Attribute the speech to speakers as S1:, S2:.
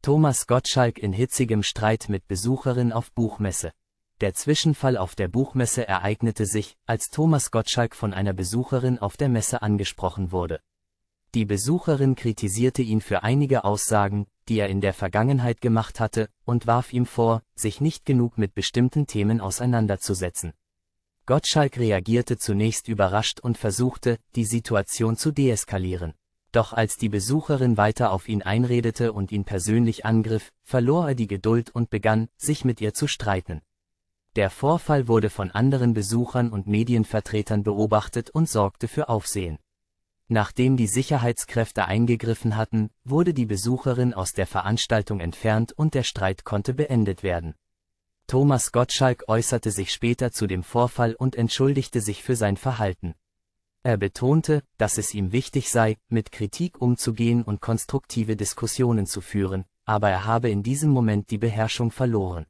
S1: Thomas Gottschalk in hitzigem Streit mit Besucherin auf Buchmesse. Der Zwischenfall auf der Buchmesse ereignete sich, als Thomas Gottschalk von einer Besucherin auf der Messe angesprochen wurde. Die Besucherin kritisierte ihn für einige Aussagen, die er in der Vergangenheit gemacht hatte, und warf ihm vor, sich nicht genug mit bestimmten Themen auseinanderzusetzen. Gottschalk reagierte zunächst überrascht und versuchte, die Situation zu deeskalieren doch als die Besucherin weiter auf ihn einredete und ihn persönlich angriff, verlor er die Geduld und begann, sich mit ihr zu streiten. Der Vorfall wurde von anderen Besuchern und Medienvertretern beobachtet und sorgte für Aufsehen. Nachdem die Sicherheitskräfte eingegriffen hatten, wurde die Besucherin aus der Veranstaltung entfernt und der Streit konnte beendet werden. Thomas Gottschalk äußerte sich später zu dem Vorfall und entschuldigte sich für sein Verhalten. Er betonte, dass es ihm wichtig sei, mit Kritik umzugehen und konstruktive Diskussionen zu führen, aber er habe in diesem Moment die Beherrschung verloren